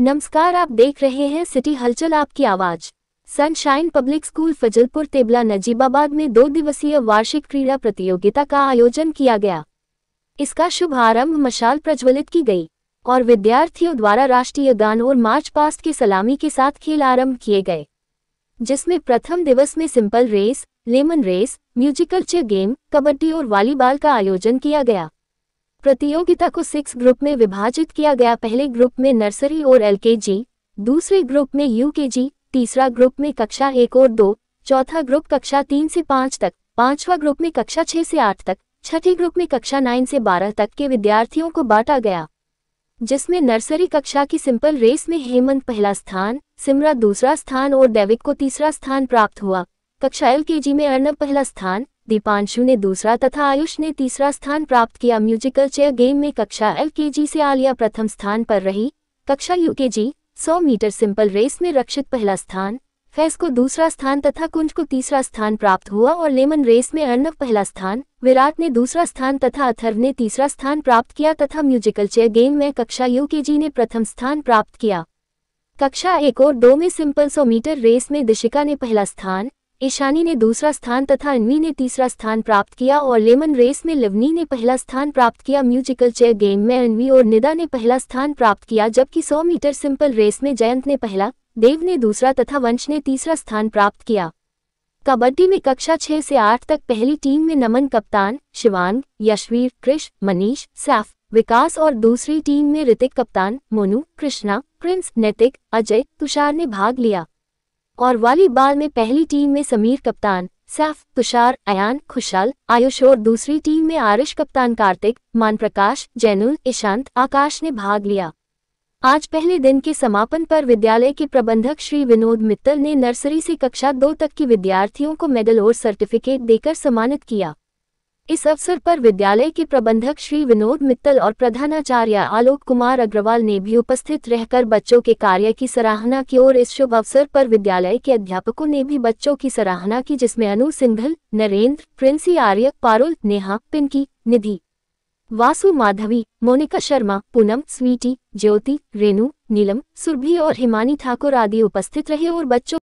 नमस्कार आप देख रहे हैं सिटी हलचल आपकी आवाज Sunshine Public School Fazalpur Tebla Najibabad में दो दिवसीय वार्षिक क्रीड़ा प्रतियोगिता का आयोजन किया गया इसका शुभ मशाल प्रज्वलित की गई और विद्यार्थियों द्वारा राष्ट्रीय गान और मार्च पास्ट की सलामी के साथ खेल आरंभ किए गए जिसमें प्रथम दिवस में simple race lemon race musical chair game kabaddi और वॉलीबॉल का आयोजन किया गया प्रतियोगिता को सिक्स ग्रुप में विभाजित किया गया पहले ग्रुप में नर्सरी और एलकेजी, दूसरे ग्रुप में यूकेजी, तीसरा ग्रुप में कक्षा एक और दो चौथा ग्रुप कक्षा तीन से पाँच तक पांचवा ग्रुप में कक्षा छह से आठ तक छठे ग्रुप में कक्षा नाइन से बारह तक के विद्यार्थियों को बांटा गया जिसमें नर्सरी कक्षा की सिंपल रेस में हेमंत पहला स्थान सिमरा दूसरा स्थान और दैविक को तीसरा स्थान प्राप्त हुआ कक्षा एल में अर्नब पहला स्थान दीपांशु ने दूसरा तथा आयुष ने तीसरा स्थान प्राप्त किया म्यूजिकल चेयर गेम में कक्षा एल से आलिया प्रथम स्थान पर रही कक्षा यू के सौ मीटर सिंपल रेस में रक्षित पहला स्थान फैस को दूसरा स्थान तथा कुंज को तीसरा स्थान प्राप्त हुआ और लेमन रेस में अर्णव पहला स्थान विराट ने दूसरा स्थान तथा अथर्व ने तीसरा स्थान प्राप्त किया तथा म्यूजिकल चेयर गेम में कक्षा यू ने प्रथम स्थान प्राप्त किया कक्षा एक और दो में सिंपल सौ मीटर रेस में दिशिका ने पहला स्थान ईशानी ने दूसरा स्थान तथा अन्वी ने तीसरा स्थान प्राप्त किया और लेमन रेस में लिवनी ने पहला स्थान प्राप्त किया म्यूजिकल चेयर गेम में अन्वी और निदा ने पहला स्थान प्राप्त किया जबकि 100 मीटर सिंपल रेस में जयंत ने पहला देव ने दूसरा तथा वंश ने तीसरा स्थान प्राप्त किया कबड्डी में कक्षा छह से आठ तक पहली टीम में नमन कप्तान शिवांग यशवीर कृष मनीष सैफ विकास और दूसरी टीम में ऋतिक कप्तान मोनू कृष्णा प्रिंस नैतिक अजय तुषार ने भाग लिया और वॉलीबॉल में पहली टीम में समीर कप्तान सैफ तुषार अयान खुशाल आयुष और दूसरी टीम में आरिश कप्तान कार्तिक मानप्रकाश जैनुल ईशांत आकाश ने भाग लिया आज पहले दिन के समापन पर विद्यालय के प्रबंधक श्री विनोद मित्तल ने नर्सरी से कक्षा दो तक के विद्यार्थियों को मेडल और सर्टिफिकेट देकर सम्मानित किया इस अवसर पर विद्यालय के प्रबंधक श्री विनोद मित्तल और प्रधानाचार्य आलोक कुमार अग्रवाल ने भी उपस्थित रहकर बच्चों के कार्य की सराहना की और इस शुभ अवसर पर विद्यालय के अध्यापकों ने भी बच्चों की सराहना की जिसमें अनु सिंघल नरेंद्र प्रिंसी आर्य पारुल नेहा पिंकी निधि वासु माधवी मोनिका शर्मा पूनम स्वीटी ज्योति रेणु नीलम सुरभि और हिमानी ठाकुर आदि उपस्थित रहे और बच्चों